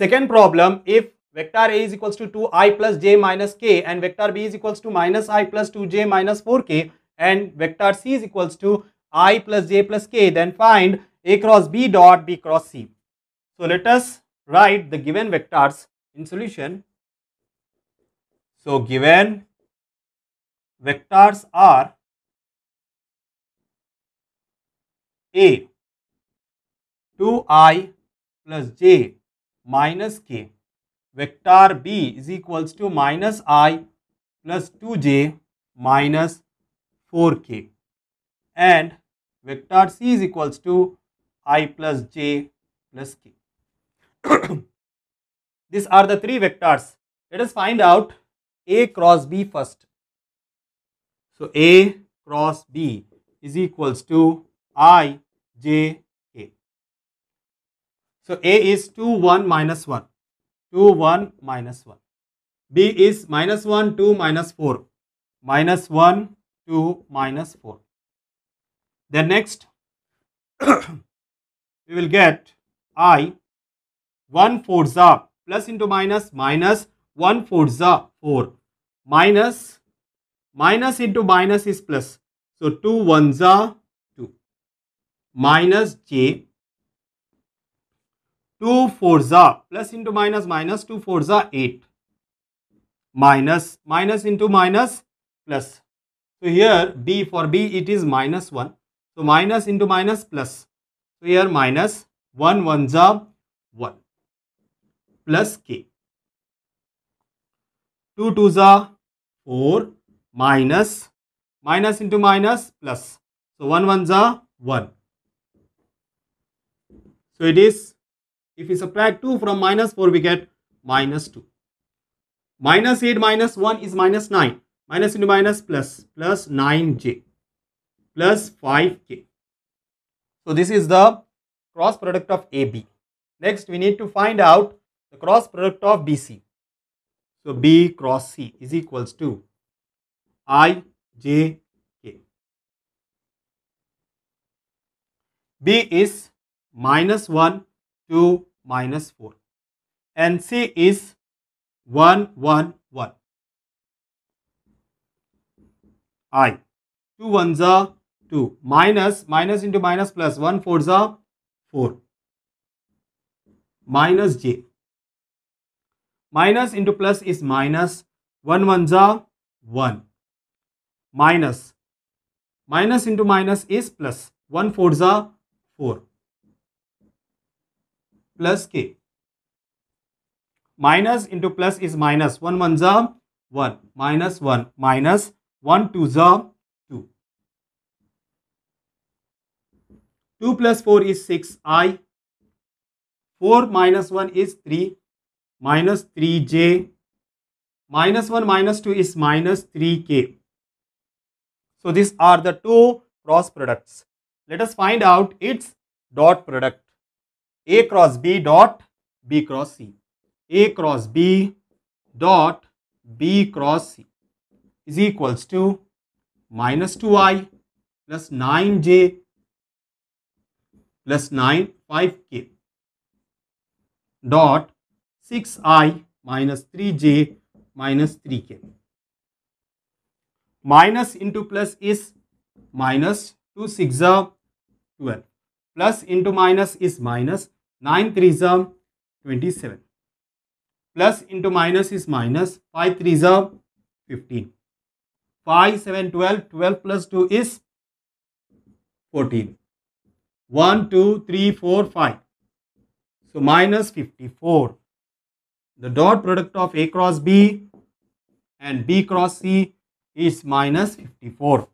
Second problem, if vector A is equals to 2i plus j minus k and vector B is equals to minus i plus 2j minus 4k and vector C is equals to i plus j plus k, then find A cross B dot B cross C. So, let us write the given vectors in solution. So, given vectors are A 2i plus j minus k. Vector b is equals to minus i plus 2j minus 4k. And vector c is equals to i plus j plus k. These are the three vectors. Let us find out a cross b first. So a cross b is equals to i j so A is 2, 1, minus 1. 2, 1, minus 1. B is minus 1, 2, minus 4. Minus 1, 2, minus 4. Then next, we will get I 1 4 za plus into minus minus 1 4 za 4 minus minus into minus is plus. So 2 1 za 2 minus j 2 fours are plus into minus minus 2 fours are 8 minus minus into minus plus so here b for b it is minus 1 so minus into minus plus so here minus 1 ones are 1 plus k 2 twos are 4 minus minus into minus plus so 1 ones are 1 so it is if we subtract 2 from minus 4, we get minus 2. Minus 8 minus 1 is minus 9. Minus into minus plus, plus 9j, plus 5k. So this is the cross product of AB. Next, we need to find out the cross product of BC. So B cross C is equals to I, J, K. B is minus 1, 2, minus 4 and C is 1 1 1 I 2 ones are 2 minus minus into minus plus 4 are 4 minus J minus into plus is minus 1 ones are 1 minus minus into minus is plus 4 are 4 plus k. Minus into plus is 1 1 za 1 minus 1 minus 1 2 za 2. 2 plus 4 is 6i. 4 minus 1 is 3 minus 3j. Minus 1 minus 2 is minus 3k. So these are the two cross products. Let us find out its dot product. A cross B dot B cross C. A cross B dot B cross C is equals to minus 2i plus 9j plus 9 5k dot 6i minus 3j minus 3k. Minus into plus is minus 2 6 are 12 plus into minus is minus 9 three are 27 plus into minus is minus 5 five three are 15 5 7 12 12 plus 2 is 14 1 2 3 4 5 so minus 54 the dot product of a cross b and b cross c is minus 54